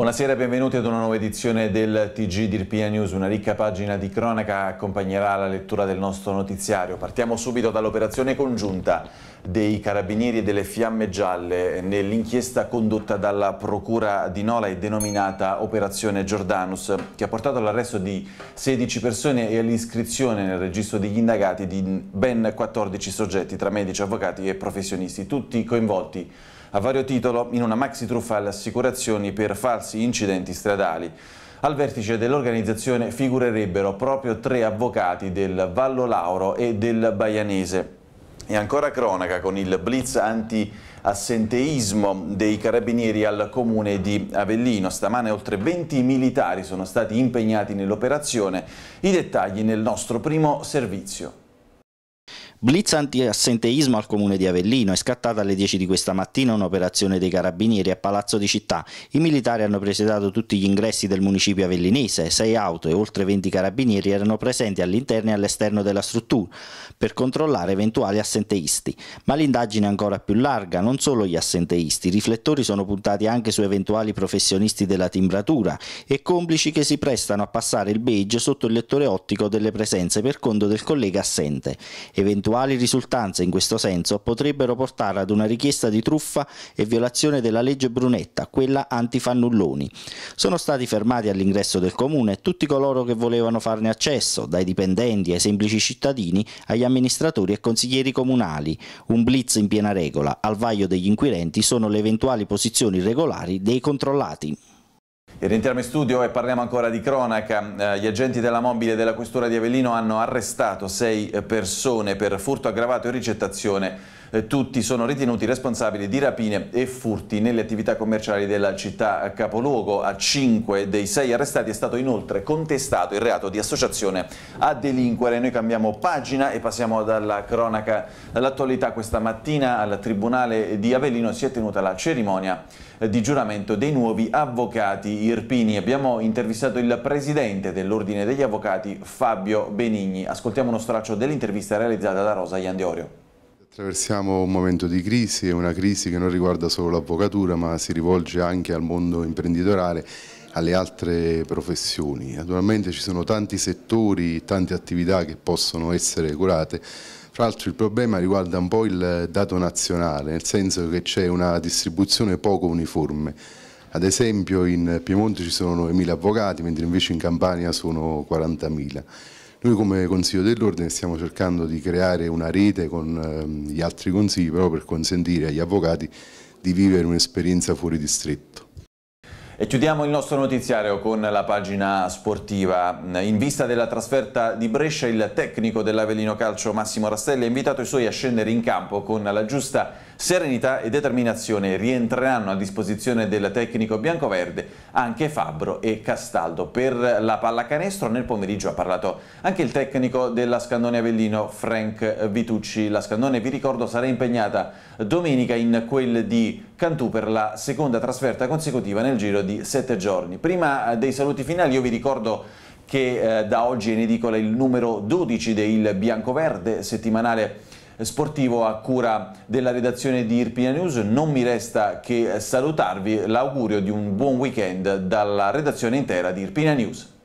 Buonasera e benvenuti ad una nuova edizione del TG di News. Una ricca pagina di cronaca accompagnerà la lettura del nostro notiziario. Partiamo subito dall'operazione congiunta dei carabinieri e delle fiamme gialle nell'inchiesta condotta dalla procura di Nola e denominata Operazione Giordanus che ha portato all'arresto di 16 persone e all'iscrizione nel registro degli indagati di ben 14 soggetti tra medici, avvocati e professionisti, tutti coinvolti a vario titolo in una maxi truffa alle assicurazioni per falsi incidenti stradali. Al vertice dell'organizzazione figurerebbero proprio tre avvocati del Vallo Lauro e del Baianese. E ancora cronaca con il blitz anti-assenteismo dei carabinieri al comune di Avellino. Stamane oltre 20 militari sono stati impegnati nell'operazione. I dettagli nel nostro primo servizio. Blitz anti-assenteismo al comune di Avellino. È scattata alle 10 di questa mattina un'operazione dei carabinieri a Palazzo di Città. I militari hanno presiedato tutti gli ingressi del municipio avellinese. Sei auto e oltre 20 carabinieri erano presenti all'interno e all'esterno della struttura per controllare eventuali assenteisti. Ma l'indagine è ancora più larga, non solo gli assenteisti. I riflettori sono puntati anche su eventuali professionisti della timbratura e complici che si prestano a passare il beige sotto il lettore ottico delle presenze per conto del collega assente. Eventuali Eventuali risultanze in questo senso potrebbero portare ad una richiesta di truffa e violazione della legge Brunetta, quella antifannulloni. Sono stati fermati all'ingresso del comune tutti coloro che volevano farne accesso, dai dipendenti ai semplici cittadini, agli amministratori e consiglieri comunali. Un blitz in piena regola, al vaglio degli inquirenti sono le eventuali posizioni regolari dei controllati. Rientriamo in studio e parliamo ancora di cronaca. Eh, gli agenti della mobile della Questura di Avellino hanno arrestato sei eh, persone per furto aggravato e ricettazione. Eh, tutti sono ritenuti responsabili di rapine e furti nelle attività commerciali della città capoluogo. A cinque dei sei arrestati è stato inoltre contestato il reato di associazione a delinquere. Noi cambiamo pagina e passiamo dalla cronaca all'attualità. Questa mattina al Tribunale di Avellino si è tenuta la cerimonia di giuramento dei nuovi avvocati. Irpini. Abbiamo intervistato il presidente dell'Ordine degli Avvocati, Fabio Benigni. Ascoltiamo uno straccio dell'intervista realizzata da Rosa Iandiorio. Attraversiamo un momento di crisi, una crisi che non riguarda solo l'avvocatura ma si rivolge anche al mondo imprenditoriale alle altre professioni. Naturalmente ci sono tanti settori, tante attività che possono essere curate, fra l'altro il problema riguarda un po' il dato nazionale, nel senso che c'è una distribuzione poco uniforme ad esempio in Piemonte ci sono 9.000 avvocati, mentre invece in Campania sono 40.000. Noi come Consiglio dell'Ordine stiamo cercando di creare una rete con ehm, gli altri consigli proprio per consentire agli avvocati di vivere un'esperienza fuori distretto. E chiudiamo il nostro notiziario con la pagina sportiva. In vista della trasferta di Brescia, il tecnico dell'Avellino Calcio Massimo Rastelli ha invitato i suoi a scendere in campo con la giusta Serenità e determinazione rientreranno a disposizione del tecnico biancoverde anche Fabbro e Castaldo. Per la pallacanestro nel pomeriggio ha parlato anche il tecnico della Scandone Avellino Frank Vitucci. La Scandone, vi ricordo, sarà impegnata domenica in quel di Cantù per la seconda trasferta consecutiva nel giro di sette giorni. Prima dei saluti finali io vi ricordo che eh, da oggi è in edicola il numero 12 del Biancoverde settimanale sportivo a cura della redazione di Irpina News. Non mi resta che salutarvi l'augurio di un buon weekend dalla redazione intera di Irpina News.